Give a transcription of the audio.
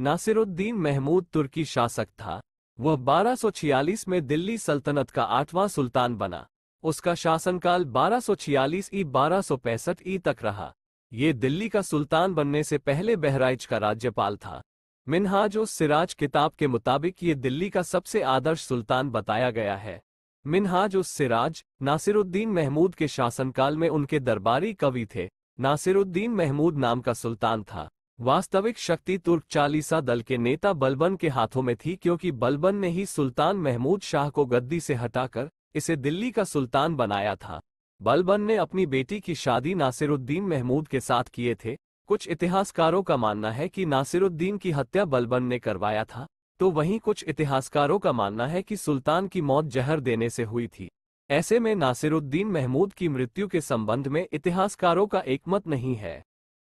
नासिरुद्दीन महमूद तुर्की शासक था वह 1246 में दिल्ली सल्तनत का आठवां सुल्तान बना उसका शासनकाल 1246 ई 1265 ई तक रहा ये दिल्ली का सुल्तान बनने से पहले बहराइच का राज्यपाल था मिनहाज उस सिराज किताब के मुताबिक ये दिल्ली का सबसे आदर्श सुल्तान बताया गया है मिनहाज उस सिराज नासिरुद्दीन महमूद के शासनकाल में उनके दरबारी कवि थे नासिरुद्दीन महमूद नाम का सुल्तान था वास्तविक शक्ति तुर्क चालीसा दल के नेता बलबन के हाथों में थी क्योंकि बलबन ने ही सुल्तान महमूद शाह को गद्दी से हटाकर इसे दिल्ली का सुल्तान बनाया था बलबन ने अपनी बेटी की शादी नासिरुद्दीन महमूद के साथ किए थे कुछ इतिहासकारों का मानना है कि नासिरुद्दीन की हत्या बलबन ने करवाया था तो वहीं कुछ इतिहासकारों का मानना है कि सुल्तान की मौत जहर देने से हुई थी ऐसे में नासिरुद्दीन महमूद की मृत्यु के संबंध में इतिहासकारों का एकमत नहीं है